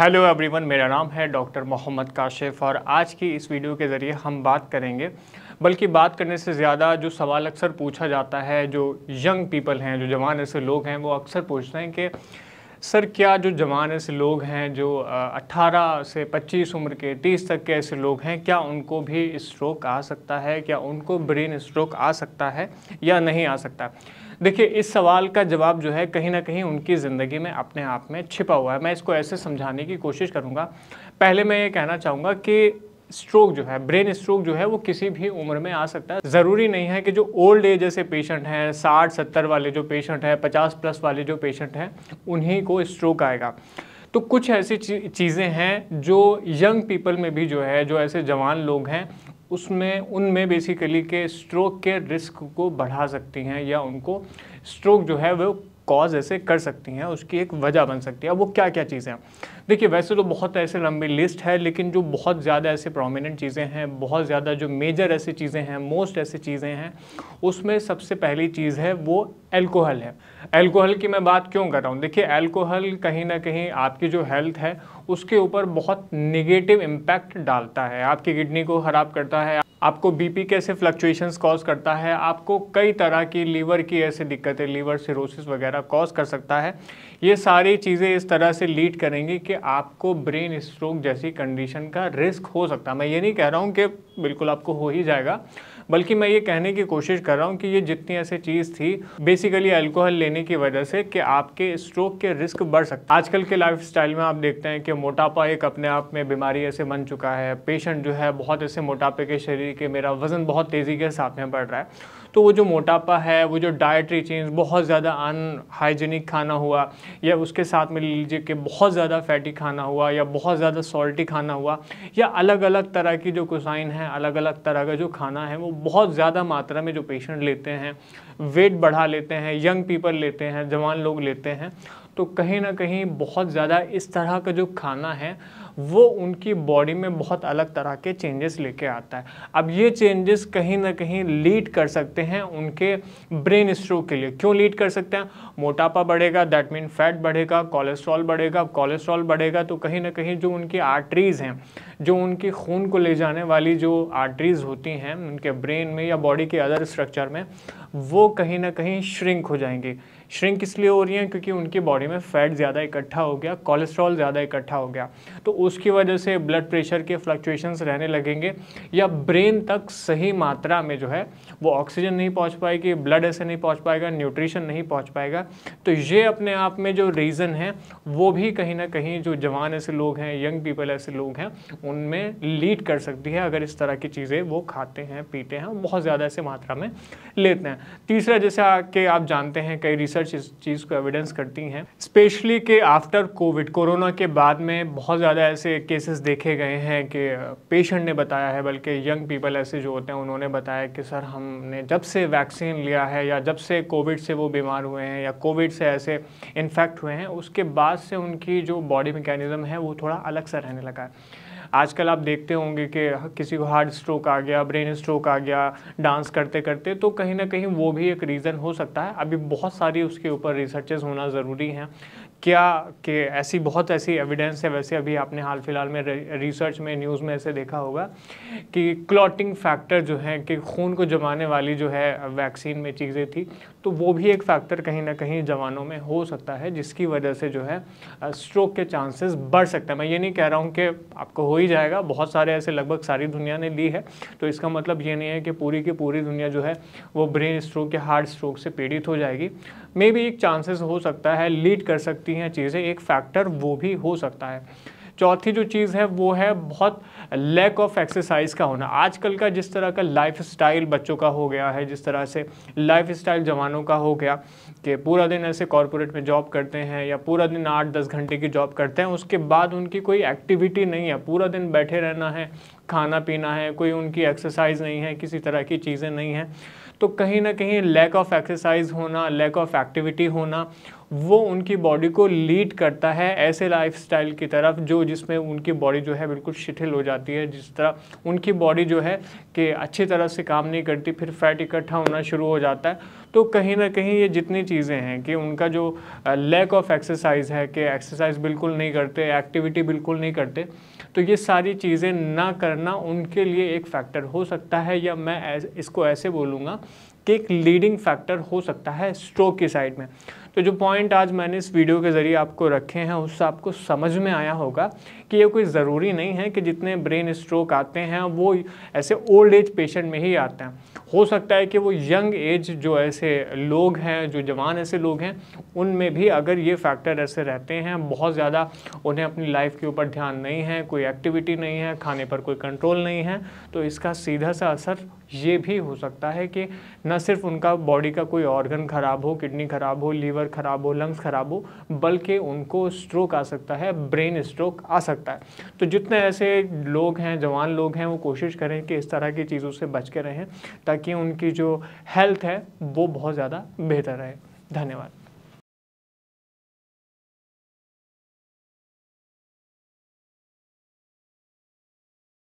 hello everyone मेरा नाम है डॉक्टर मोहम्मद काशिफ और आज की इस वीडियो के ज़रिए हम बात करेंगे बल्कि बात करने से ज़्यादा जो सवाल अक्सर पूछा जाता है जो यंग पीपल हैं जो जवान ऐसे लोग हैं वो अक्सर पूछते हैं कि सर क्या जो जवान ऐसे लोग हैं जो 18 से 25 उम्र के 30 तक के ऐसे लोग हैं क्या उनको भी स्ट्रोक आ सकता है क्या उनको ब्रेन स्ट्रोक आ सकता है या नहीं आ सकता देखिए इस सवाल का जवाब जो है कहीं ना कहीं उनकी ज़िंदगी में अपने आप में छिपा हुआ है मैं इसको ऐसे समझाने की कोशिश करूँगा पहले मैं ये कहना चाहूँगा कि स्ट्रोक जो है ब्रेन स्ट्रोक जो है वो किसी भी उम्र में आ सकता है ज़रूरी नहीं है कि जो ओल्ड एज जैसे पेशेंट हैं साठ सत्तर वाले जो पेशेंट हैं पचास प्लस वाले जो पेशेंट हैं उन्हीं को स्ट्रोक आएगा तो कुछ ऐसी चीज़ें हैं जो यंग पीपल में भी जो है जो ऐसे जवान लोग हैं उसमें उनमें बेसिकली के स्ट्रोक के रिस्क को बढ़ा सकती हैं या उनको स्ट्रोक जो है वो कॉज ऐसे कर सकती हैं उसकी एक वजह बन सकती है अब वो क्या क्या चीज़ें हैं देखिए वैसे तो बहुत ऐसे लंबी लिस्ट है लेकिन जो बहुत ज़्यादा ऐसे प्रोमिनेंट चीज़ें हैं बहुत ज़्यादा जो मेजर ऐसी चीज़ें हैं मोस्ट ऐसी चीज़ें हैं उसमें सबसे पहली चीज़ है वो एल्कोहल है एल्कोहल की मैं बात क्यों कर रहा हूँ देखिए एल्कोहल कहीं ना कहीं आपकी जो हेल्थ है उसके ऊपर बहुत निगेटिव इम्पैक्ट डालता है आपकी किडनी को ख़राब करता है आपको बीपी कैसे फ्लक्चुएशंस कॉज करता है आपको कई तरह की लीवर की ऐसे दिक्कतें लीवर सिरोसिस वगैरह कॉज कर सकता है ये सारी चीज़ें इस तरह से लीड करेंगी कि आपको ब्रेन स्ट्रोक जैसी कंडीशन का रिस्क हो सकता है मैं ये नहीं कह रहा हूँ कि बिल्कुल आपको हो ही जाएगा बल्कि मैं ये कहने की कोशिश कर रहा हूँ कि ये जितनी ऐसी चीज़ थी बेसिकली अल्कोहल लेने की वजह से कि आपके स्ट्रोक के रिस्क बढ़ सकते आजकल के लाइफ में आप देखते हैं कि मोटापा एक अपने आप में बीमारी ऐसे बन चुका है पेशेंट जो है बहुत ऐसे मोटापे के शरीर के मेरा वजन बहुत तेज़ी के साथ में बढ़ रहा है तो वो जो मोटापा है वो जो डाइटरी चेंज बहुत ज़्यादा अनहाइजीनिक खाना हुआ या उसके साथ में लीजिए कि बहुत ज़्यादा फैटी खाना हुआ या बहुत ज़्यादा सॉल्टी खाना हुआ या अलग अलग तरह की जो कुसाइन है अलग अलग तरह का जो खाना है वो बहुत ज़्यादा मात्रा में जो पेशेंट लेते हैं वेट बढ़ा लेते हैं यंग पीपल लेते हैं जवान लोग लेते हैं तो कहीं ना कहीं बहुत ज़्यादा इस तरह का जो खाना है वो उनकी बॉडी में बहुत अलग तरह के चेंजेस लेके आता है अब ये चेंजेस कहीं ना कहीं लीड कर सकते हैं उनके ब्रेन स्ट्रोक के लिए क्यों लीड कर सकते हैं मोटापा बढ़ेगा दैट मीन फैट बढ़ेगा कोलेस्ट्रॉल बढ़ेगा कोलेस्ट्रॉल बढ़ेगा तो कहीं ना कहीं जो उनकी आर्टरीज़ हैं जो उनके खून को ले जाने वाली जो आर्टरीज़ होती हैं उनके ब्रेन में या बॉडी के अदर स्ट्रक्चर में वो कहीं ना कहीं श्रिंक हो जाएंगी श्रिंक इसलिए हो रही हैं क्योंकि उनकी बॉडी में फैट ज़्यादा इकट्ठा हो गया कोलेस्ट्रॉल ज़्यादा इकट्ठा हो गया तो उसकी वजह से ब्लड प्रेशर के फ्लक्चुएशंस रहने लगेंगे या ब्रेन तक सही मात्रा में जो है वो ऑक्सीजन नहीं पहुँच पाएगी ब्लड ऐसे नहीं पहुँच पाएगा न्यूट्रिशन नहीं पहुँच पाएगा तो ये अपने आप में जो रीज़न है वो भी कहीं ना कहीं जो जवान ऐसे लोग हैं यंग पीपल ऐसे लोग हैं उनमें लीड कर सकती है अगर इस तरह की चीज़ें वो खाते हैं पीते हैं बहुत ज़्यादा ऐसे मात्रा में लेते हैं तीसरा जैसे कि आप जानते हैं कई रिसर्च रिसर्च इस चीज़ को एविडेंस करती हैं स्पेशली कि आफ्टर कोविड कोरोना के बाद में बहुत ज़्यादा ऐसे केसेस देखे गए हैं कि पेशेंट ने बताया है बल्कि यंग पीपल ऐसे जो होते हैं उन्होंने बताया कि सर हमने जब से वैक्सीन लिया है या जब से कोविड से वो बीमार हुए हैं या कोविड से ऐसे इन्फेक्ट हुए हैं उसके बाद से उनकी जो बॉडी मैकेनिज़्म है वो थोड़ा अलग सा रहने लगा है आजकल आप देखते होंगे कि किसी को हार्ट स्ट्रोक आ गया ब्रेन स्ट्रोक आ गया डांस करते करते तो कहीं ना कहीं वो भी एक रीज़न हो सकता है अभी बहुत सारी उसके ऊपर रिसर्चेज होना ज़रूरी हैं क्या कि ऐसी बहुत ऐसी एविडेंस है वैसे अभी आपने हाल फिलहाल में रिसर्च में न्यूज़ में ऐसे देखा होगा कि क्लॉटिंग फैक्टर जो है कि खून को जमाने वाली जो है वैक्सीन में चीज़ें थी तो वो भी एक फैक्टर कहीं ना कहीं जवानों में हो सकता है जिसकी वजह से जो है स्ट्रोक के चांसेस बढ़ सकते हैं मैं ये नहीं कह रहा हूँ कि आपको हो ही जाएगा बहुत सारे ऐसे लगभग सारी दुनिया ने ली है तो इसका मतलब ये नहीं है कि पूरी की पूरी दुनिया जो है वो ब्रेन स्ट्रोक या हार्ट स्ट्रोक से पीड़ित हो जाएगी मे भी एक चांसेस हो सकता है लीड कर सकती सकती हैं चीज़ें एक फैक्टर वो भी हो सकता है चौथी जो चीज़ है वो है बहुत लैक ऑफ एक्सरसाइज का होना आजकल का जिस तरह का लाइफ स्टाइल बच्चों का हो गया है जिस तरह से लाइफ स्टाइल जवानों का हो गया कि पूरा दिन ऐसे कॉरपोरेट में जॉब करते हैं या पूरा दिन आठ दस घंटे की जॉब करते हैं उसके बाद उनकी कोई एक्टिविटी नहीं है पूरा दिन बैठे रहना है खाना पीना है कोई उनकी एक्सरसाइज नहीं है किसी तरह की चीज़ें नहीं हैं तो कहीं ना कहीं लैक ऑफ एक्सरसाइज होना लैक ऑफ एक्टिविटी होना वो उनकी बॉडी को लीड करता है ऐसे लाइफस्टाइल की तरफ जो जिसमें उनकी बॉडी जो है बिल्कुल शिथिल हो जाती है जिस तरह उनकी बॉडी जो है कि अच्छी तरह से काम नहीं करती फिर फैट इकट्ठा होना शुरू हो जाता है तो कहीं ना कहीं ये जितनी चीज़ें हैं कि उनका जो लैक ऑफ एक्सरसाइज है कि एक्सरसाइज बिल्कुल नहीं करते एक्टिविटी बिल्कुल नहीं करते तो ये सारी चीज़ें ना करना उनके लिए एक फैक्टर हो सकता है या मैं इसको ऐसे बोलूँगा कि एक लीडिंग फैक्टर हो सकता है स्ट्रोक की साइड में तो जो पॉइंट आज मैंने इस वीडियो के ज़रिए आपको रखे हैं उससे आपको समझ में आया होगा कि ये कोई ज़रूरी नहीं है कि जितने ब्रेन स्ट्रोक आते हैं वो ऐसे ओल्ड एज पेशेंट में ही आते हैं हो सकता है कि वो यंग एज जो ऐसे लोग हैं जो जवान ऐसे लोग हैं उनमें भी अगर ये फैक्टर ऐसे रहते हैं बहुत ज़्यादा उन्हें अपनी लाइफ के ऊपर ध्यान नहीं है कोई एक्टिविटी नहीं है खाने पर कोई कंट्रोल नहीं है तो इसका सीधा सा असर ये भी हो सकता है कि न सिर्फ उनका बॉडी का कोई ऑर्गन ख़राब हो किडनी ख़राब हो लीवर ख़राब हो लंग्स ख़राब हो बल्कि उनको स्ट्रोक आ सकता है ब्रेन स्ट्रोक आ सकता है तो जितने ऐसे लोग हैं जवान लोग हैं वो कोशिश करें कि इस तरह की चीज़ों से बच के रहें ताकि ताकि उनकी जो हेल्थ है वो बहुत ज़्यादा बेहतर रहे धन्यवाद